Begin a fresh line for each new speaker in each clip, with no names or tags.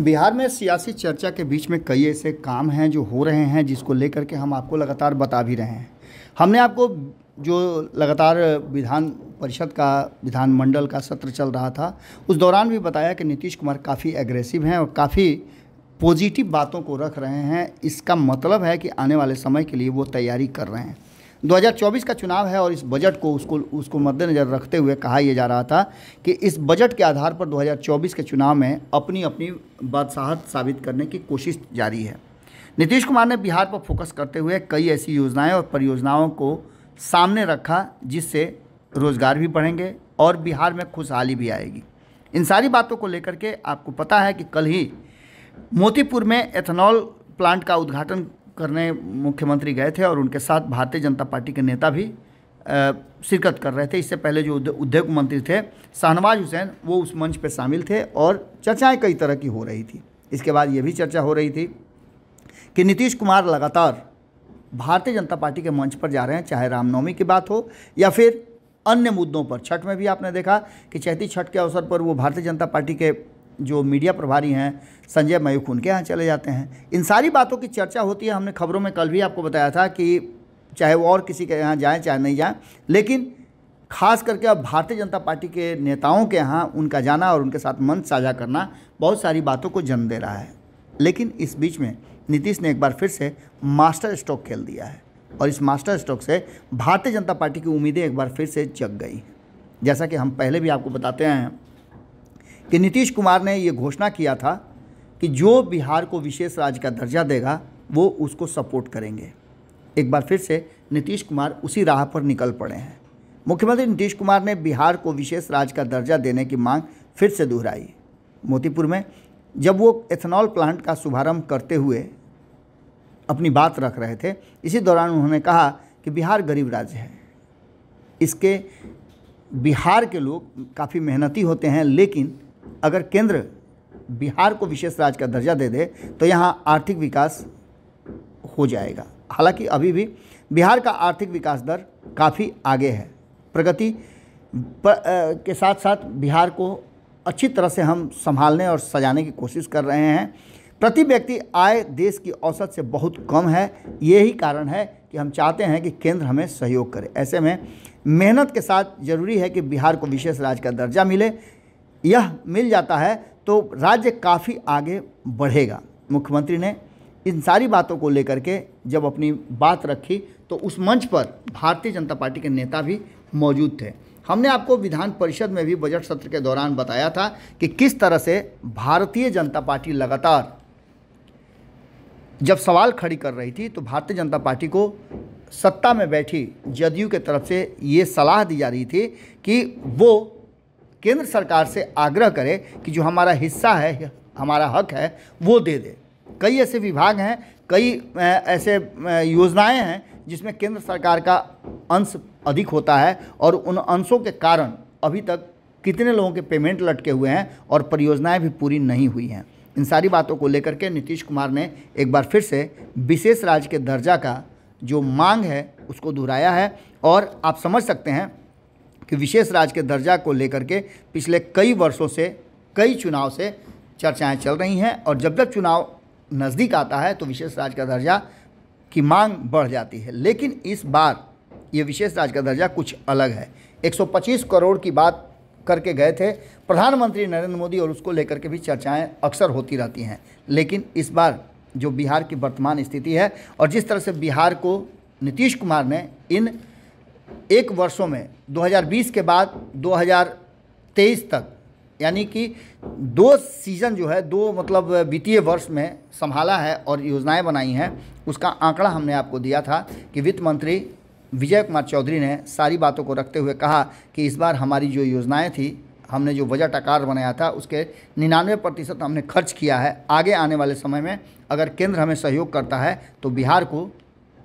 बिहार में सियासी चर्चा के बीच में कई ऐसे काम हैं जो हो रहे हैं जिसको लेकर के हम आपको लगातार बता भी रहे हैं हमने आपको जो लगातार विधान परिषद का विधानमंडल का सत्र चल रहा था उस दौरान भी बताया कि नीतीश कुमार काफ़ी एग्रेसिव हैं और काफ़ी पॉजिटिव बातों को रख रहे हैं इसका मतलब है कि आने वाले समय के लिए वो तैयारी कर रहे हैं 2024 का चुनाव है और इस बजट को उसको उसको मद्देनज़र रखते हुए कहा यह जा रहा था कि इस बजट के आधार पर 2024 के चुनाव में अपनी अपनी बादशाहत साबित करने की कोशिश जारी है नीतीश कुमार ने बिहार पर फोकस करते हुए कई ऐसी योजनाएं और परियोजनाओं को सामने रखा जिससे रोज़गार भी बढ़ेंगे और बिहार में खुशहाली भी आएगी इन सारी बातों को लेकर के आपको पता है कि कल ही मोतीपुर में एथेनॉल प्लांट का उद्घाटन करने मुख्यमंत्री गए थे और उनके साथ भारतीय जनता पार्टी के नेता भी शिरकत कर रहे थे इससे पहले जो उद्योग मंत्री थे शाहनवाज हुसैन वो उस मंच पर शामिल थे और चर्चाएं कई तरह की हो रही थी इसके बाद ये भी चर्चा हो रही थी कि नीतीश कुमार लगातार भारतीय जनता पार्टी के मंच पर जा रहे हैं चाहे रामनवमी की बात हो या फिर अन्य मुद्दों पर छठ में भी आपने देखा कि चैती छठ के अवसर पर वो भारतीय जनता पार्टी के जो मीडिया प्रभारी हैं संजय मयूख उनके यहाँ चले जाते हैं इन सारी बातों की चर्चा होती है हमने खबरों में कल भी आपको बताया था कि चाहे वो और किसी के यहाँ जाएँ चाहे नहीं जाएँ लेकिन खास करके अब भारतीय जनता पार्टी के नेताओं के यहाँ उनका जाना और उनके साथ मंच साझा करना बहुत सारी बातों को जन्म दे रहा है लेकिन इस बीच में नीतीश ने एक बार फिर से मास्टर स्ट्रोक खेल दिया है और इस मास्टर स्ट्रोक से भारतीय जनता पार्टी की उम्मीदें एक बार फिर से जग गई जैसा कि हम पहले भी आपको बताते हैं कि नीतीश कुमार ने ये घोषणा किया था कि जो बिहार को विशेष राज्य का दर्जा देगा वो उसको सपोर्ट करेंगे एक बार फिर से नीतीश कुमार उसी राह पर निकल पड़े हैं मुख्यमंत्री नीतीश कुमार ने बिहार को विशेष राज्य का दर्जा देने की मांग फिर से दोहराई मोतीपुर में जब वो एथेनॉल प्लांट का शुभारंभ करते हुए अपनी बात रख रहे थे इसी दौरान उन्होंने कहा कि बिहार गरीब राज्य है इसके बिहार के लोग काफ़ी मेहनती होते हैं लेकिन अगर केंद्र बिहार को विशेष राज्य का दर्जा दे दे तो यहाँ आर्थिक विकास हो जाएगा हालांकि अभी भी बिहार का आर्थिक विकास दर काफ़ी आगे है प्रगति के साथ साथ बिहार को अच्छी तरह से हम संभालने और सजाने की कोशिश कर रहे हैं प्रति व्यक्ति आय देश की औसत से बहुत कम है यही कारण है कि हम चाहते हैं कि केंद्र हमें सहयोग करे ऐसे में मेहनत के साथ जरूरी है कि बिहार को विशेष राज्य का दर्जा मिले यह मिल जाता है तो राज्य काफ़ी आगे बढ़ेगा मुख्यमंत्री ने इन सारी बातों को लेकर के जब अपनी बात रखी तो उस मंच पर भारतीय जनता पार्टी के नेता भी मौजूद थे हमने आपको विधान परिषद में भी बजट सत्र के दौरान बताया था कि किस तरह से भारतीय जनता पार्टी लगातार जब सवाल खड़ी कर रही थी तो भारतीय जनता पार्टी को सत्ता में बैठी जदयू के तरफ से ये सलाह दी जा रही थी कि वो केंद्र सरकार से आग्रह करे कि जो हमारा हिस्सा है हमारा हक है वो दे दे कई ऐसे विभाग हैं कई ऐसे योजनाएं हैं जिसमें केंद्र सरकार का अंश अधिक होता है और उन अंशों के कारण अभी तक कितने लोगों के पेमेंट लटके हुए हैं और परियोजनाएं भी पूरी नहीं हुई हैं इन सारी बातों को लेकर के नीतीश कुमार ने एक बार फिर से विशेष राज्य के दर्जा का जो मांग है उसको दोहराया है और आप समझ सकते हैं कि विशेष राज्य के दर्जा को लेकर के पिछले कई वर्षों से कई चुनाव से चर्चाएं चल रही हैं और जब जब चुनाव नज़दीक आता है तो विशेष राज्य का दर्जा की मांग बढ़ जाती है लेकिन इस बार ये विशेष राज्य का दर्जा कुछ अलग है 125 करोड़ की बात करके गए थे प्रधानमंत्री नरेंद्र मोदी और उसको लेकर के भी चर्चाएं अक्सर होती रहती हैं लेकिन इस बार जो बिहार की वर्तमान स्थिति है और जिस तरह से बिहार को नीतीश कुमार ने इन एक वर्षों में 2020 के बाद 2023 तक यानी कि दो सीज़न जो है दो मतलब वित्तीय वर्ष में संभाला है और योजनाएं बनाई हैं उसका आंकड़ा हमने आपको दिया था कि वित्त मंत्री विजय कुमार चौधरी ने सारी बातों को रखते हुए कहा कि इस बार हमारी जो योजनाएं थी हमने जो बजट आकार बनाया था उसके निन्यानवे प्रतिशत हमने खर्च किया है आगे आने वाले समय में अगर केंद्र हमें सहयोग करता है तो बिहार को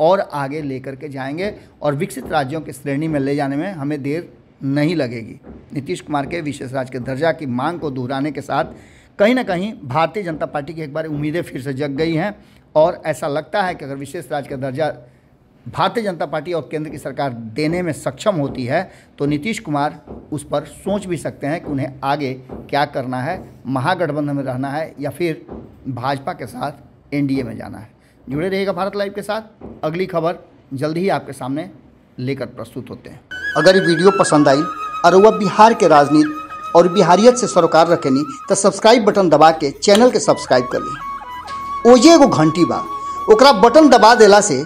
और आगे लेकर के जाएंगे और विकसित राज्यों की श्रेणी में ले जाने में हमें देर नहीं लगेगी नीतीश कुमार के विशेष राज्य के दर्जा की मांग को दोहराने के साथ कहीं ना कहीं भारतीय जनता पार्टी की एक बार उम्मीदें फिर से जग गई हैं और ऐसा लगता है कि अगर विशेष राज्य का दर्जा भारतीय जनता पार्टी और केंद्र की सरकार देने में सक्षम होती है तो नीतीश कुमार उस पर सोच भी सकते हैं कि उन्हें आगे क्या करना है महागठबंधन में रहना है या फिर भाजपा के साथ एनडीए में जाना है जुड़े रहेगा भारत लाइव के साथ अगली खबर जल्द ही आपके सामने लेकर प्रस्तुत होते हैं अगर वीडियो पसंद आई और वह बिहार के राजनीति और बिहारियत से सरोकार रखेनी तो सब्सक्राइब बटन दबा के चैनल के सब्सक्राइब कर ली ओजे एगो घंटी बा ओकरा बटन दबा देला से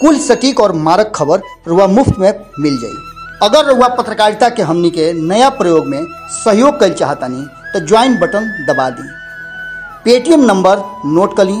कुल सटीक और मारक खबर रुआ मुफ्त में मिल जाए अगर रुआ पत्रकारिता के हमनी के नया प्रयोग में सहयोग कर चाहतनी तो ज्वाइन बटन दबा दी पेटीएम नंबर नोट कर ली